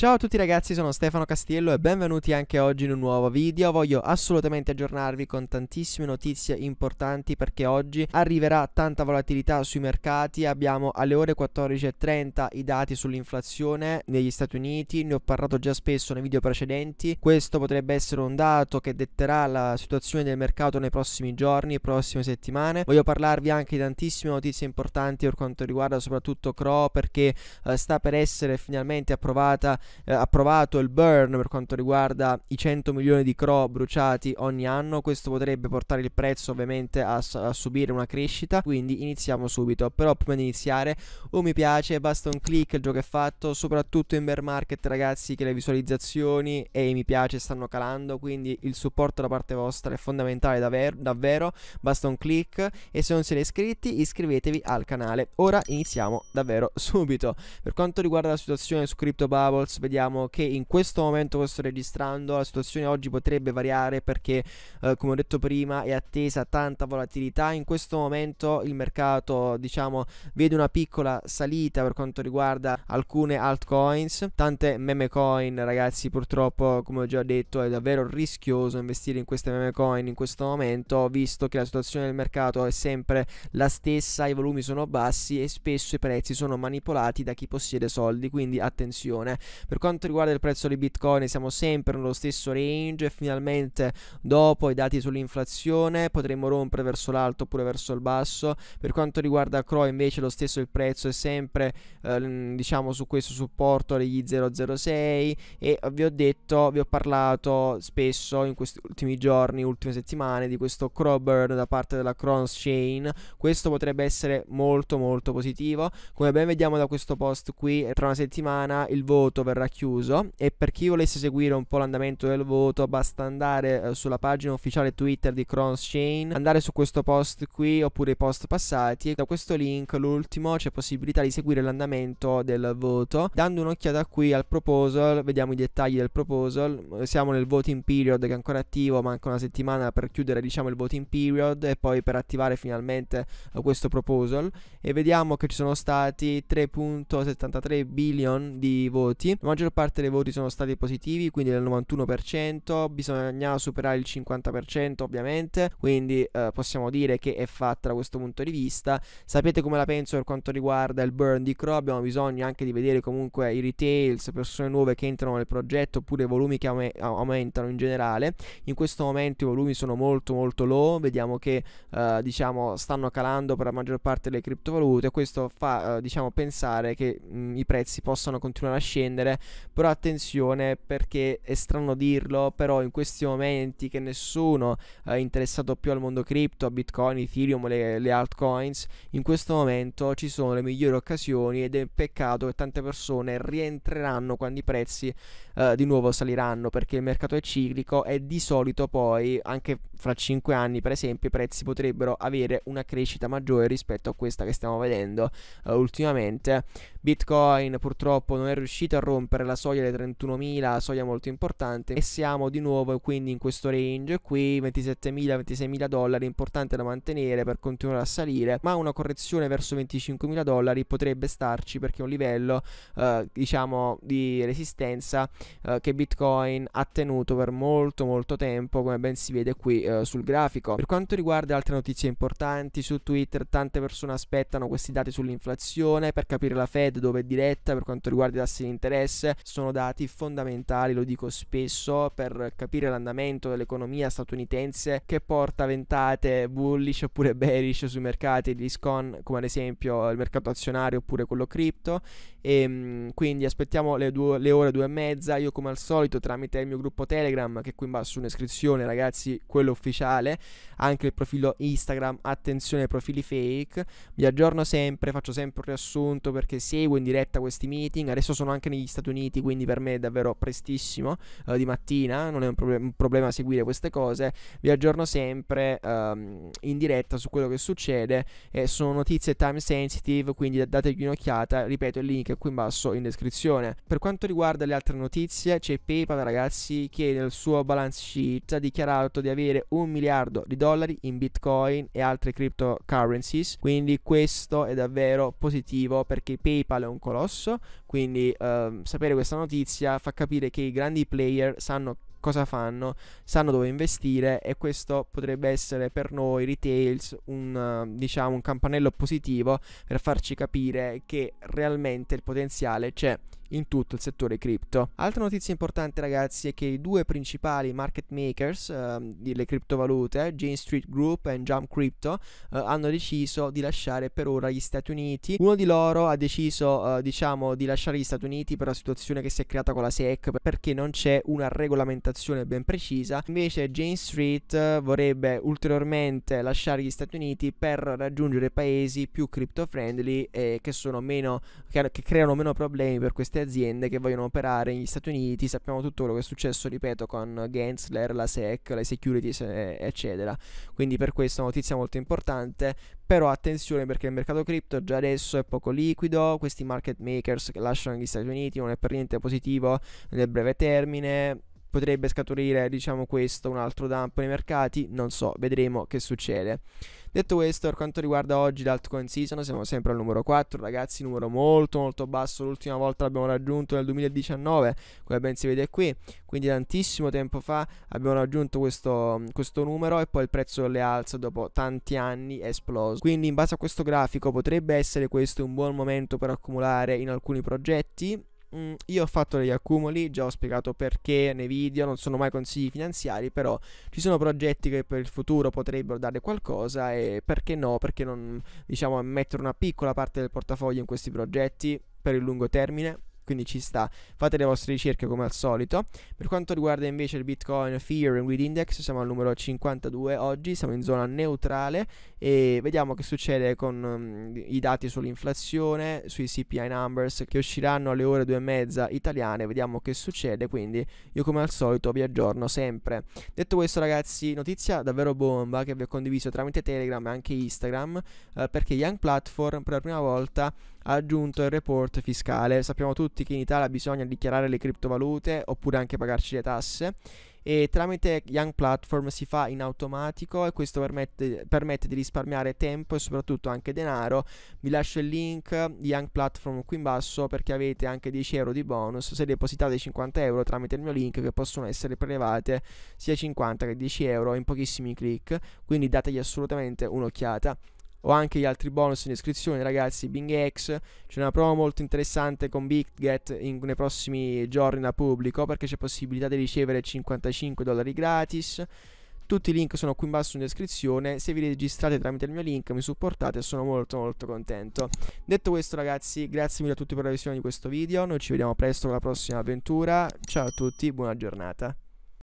Ciao a tutti ragazzi, sono Stefano Castiello e benvenuti anche oggi in un nuovo video. Voglio assolutamente aggiornarvi con tantissime notizie importanti perché oggi arriverà tanta volatilità sui mercati. Abbiamo alle ore 14.30 i dati sull'inflazione negli Stati Uniti, ne ho parlato già spesso nei video precedenti. Questo potrebbe essere un dato che detterà la situazione del mercato nei prossimi giorni, prossime settimane. Voglio parlarvi anche di tantissime notizie importanti per quanto riguarda soprattutto CRO perché eh, sta per essere finalmente approvata eh, approvato il burn per quanto riguarda i 100 milioni di CRO bruciati ogni anno, questo potrebbe portare il prezzo ovviamente a, a subire una crescita, quindi iniziamo subito, però prima di iniziare un mi piace, basta un clic, il gioco è fatto, soprattutto in bear market ragazzi che le visualizzazioni e i mi piace stanno calando, quindi il supporto da parte vostra è fondamentale davvero, davvero basta un clic e se non siete iscritti iscrivetevi al canale. Ora iniziamo davvero subito. Per quanto riguarda la situazione su Crypto Bubbles vediamo che in questo momento che sto registrando la situazione oggi potrebbe variare perché eh, come ho detto prima è attesa tanta volatilità. In questo momento il mercato diciamo vede una piccola salita per quanto riguarda alcune altcoins, tante meme coin ragazzi purtroppo come ho già detto è davvero rischioso investire in queste meme coin in questo momento visto che la situazione del mercato è sempre la stessa, i volumi sono bassi e spesso i prezzi sono manipolati da chi possiede soldi, quindi attenzione. Per quanto riguarda il prezzo di Bitcoin siamo sempre nello stesso range, e finalmente dopo i dati sull'inflazione potremo rompere verso l'alto oppure verso il basso. Per quanto riguarda Crow invece lo stesso il prezzo è sempre ehm, diciamo su questo supporto degli 006 e vi ho detto, vi ho parlato spesso in questi ultimi giorni, ultime settimane di questo Crow burn da parte della Cross Chain. Questo potrebbe essere molto molto positivo. Come ben vediamo da questo post qui tra una settimana il voto verrà verrà chiuso e per chi volesse seguire un po' l'andamento del voto basta andare eh, sulla pagina ufficiale Twitter di CrossChain, andare su questo post qui oppure i post passati e da questo link l'ultimo c'è possibilità di seguire l'andamento del voto. Dando un'occhiata qui al proposal, vediamo i dettagli del proposal, siamo nel voting period che è ancora attivo, manca una settimana per chiudere diciamo il voting period e poi per attivare finalmente eh, questo proposal e vediamo che ci sono stati 3.73 billion di voti maggior parte dei voti sono stati positivi, quindi del 91%, bisogna superare il 50% ovviamente, quindi eh, possiamo dire che è fatta da questo punto di vista. Sapete come la penso per quanto riguarda il burn di Crow, abbiamo bisogno anche di vedere comunque i retails, persone nuove che entrano nel progetto oppure i volumi che aume- aumentano in generale. In questo momento i volumi sono molto molto low, vediamo che eh, diciamo stanno calando per la maggior parte delle criptovalute, e questo fa eh, diciamo pensare che mh, mm, i prezzi possano continuare a scendere vincere, però attenzione perché è strano dirlo, però in questi momenti che nessuno eh, è interessato più al mondo cripto, a Bitcoin, Ethereum, le, le altcoins, in questo momento ci sono le migliori occasioni ed è peccato che tante persone rientreranno quando i prezzi eh, di nuovo saliranno perché il mercato è ciclico e di solito poi anche fra 5 anni per esempio i prezzi potrebbero avere una crescita maggiore rispetto a questa che stiamo vedendo eh, ultimamente. Bitcoin purtroppo non è riuscito a rompere rompere la soglia dei 31.000, soglia molto importante, e siamo di nuovo quindi in questo range qui, 27.000-26.000 dollari, importante da mantenere per continuare a salire, ma una correzione verso 25.000 dollari potrebbe starci perché è un livello eh, diciamo di resistenza eh, che Bitcoin ha tenuto per molto molto tempo, come ben si vede qui eh, sul grafico. Per quanto riguarda altre notizie importanti su Twitter, tante persone aspettano questi dati sull'inflazione per capire la Fed dove è diretta per quanto riguarda i tassi di interesse US sono dati fondamentali, lo dico spesso, per capire l'andamento dell'economia statunitense che porta ventate bullish oppure bearish sui mercati, gli scon come ad esempio il mercato azionario oppure quello cripto e, ehm, quindi aspettiamo le, due, le ore due e mezza. Io, come al solito, tramite il mio gruppo Telegram, che qui in basso in descrizione, ragazzi, quello ufficiale, anche il profilo Instagram, attenzione ai profili fake. Vi aggiorno sempre, faccio sempre un riassunto perché seguo in diretta questi meeting. Adesso sono anche negli Stati Uniti, quindi per me è davvero prestissimo eh, di mattina. Non è un, problem- un, problema seguire queste cose. Vi aggiorno sempre ehm, in diretta su quello che succede. Eh, sono notizie time sensitive, quindi dategli un'occhiata. Ripeto, il link link qui in basso in descrizione. Per quanto riguarda le altre notizie, c'è PayPal ragazzi che nel suo balance sheet ha dichiarato di avere un miliardo di dollari in Bitcoin e altre cryptocurrencies, quindi questo è davvero positivo perché PayPal è un colosso, quindi ehm, sapere questa notizia fa capire che i grandi player sanno cosa fanno, sanno dove investire e questo potrebbe essere per noi retails un, eh, diciamo, un campanello positivo per farci capire che realmente il potenziale c'è in tutto il settore cripto. Altra notizia importante ragazzi è che i due principali market makers eh, delle criptovalute, Jane Street Group e Jump Crypto, eh, hanno deciso di lasciare per ora gli Stati Uniti. Uno di loro ha deciso eh, diciamo di lasciare gli Stati Uniti per la situazione che si è creata con la SEC perché non c'è una regolamentazione ben precisa. Invece Jane Street eh, vorrebbe ulteriormente lasciare gli Stati Uniti per raggiungere paesi più crypto friendly e che sono meno che, che creano meno problemi per queste molte aziende che vogliono operare negli Stati Uniti, sappiamo tutto quello che è successo, ripeto, con Gensler, la SEC, le securities, eccetera. Quindi per questo è una notizia molto importante, però attenzione perché il mercato cripto già adesso è poco liquido, questi market makers che lasciano gli Stati Uniti non è per niente positivo nel breve termine, potrebbe scaturire, diciamo questo, un altro dump nei mercati, non so, vedremo che succede. Detto questo, per quanto riguarda oggi l'altcoin season, siamo sempre al numero 4, ragazzi, numero molto molto basso, l'ultima volta l'abbiamo raggiunto nel 2019, come ben si vede qui, quindi tantissimo tempo fa abbiamo raggiunto questo, questo numero e poi il prezzo delle alze dopo tanti anni è esploso. Quindi in base a questo grafico potrebbe essere questo un buon momento per accumulare in alcuni progetti, Mm, io ho fatto degli accumuli, già ho spiegato perché nei video, non sono mai consigli finanziari, però ci sono progetti che per il futuro potrebbero dare qualcosa e perché no, perché non diciamo mettere una piccola parte del portafoglio in questi progetti per il lungo termine quindi ci sta. Fate le vostre ricerche come al solito. Per quanto riguarda invece il Bitcoin Fear and Greed Index, siamo al numero 52 oggi, siamo in zona neutrale e vediamo che succede con um, i dati sull'inflazione, sui CPI numbers che usciranno alle ore 2 e mezza italiane, vediamo che succede, quindi io come al solito vi aggiorno sempre. Detto questo ragazzi, notizia davvero bomba che vi ho condiviso tramite Telegram e anche Instagram eh, perché Young Platform per la prima volta ha aggiunto il report fiscale. Sappiamo tutti che in Italia bisogna dichiarare le criptovalute oppure anche pagarci le tasse e tramite Young Platform si fa in automatico e questo permette, permette, di risparmiare tempo e soprattutto anche denaro. Vi lascio il link di Young Platform qui in basso perché avete anche 10 euro di bonus se depositate 50 euro tramite il mio link che possono essere prelevate sia 50 che 10 euro in pochissimi click, quindi dategli assolutamente un'occhiata ho anche gli altri bonus in descrizione ragazzi Bing X, c'è una promo molto interessante con BigGet nei prossimi giorni da pubblico perché c'è possibilità di ricevere 55 dollari gratis tutti i link sono qui in basso in descrizione se vi registrate tramite il mio link mi supportate e sono molto molto contento detto questo ragazzi grazie mille a tutti per la visione di questo video noi ci vediamo presto con la prossima avventura ciao a tutti buona giornata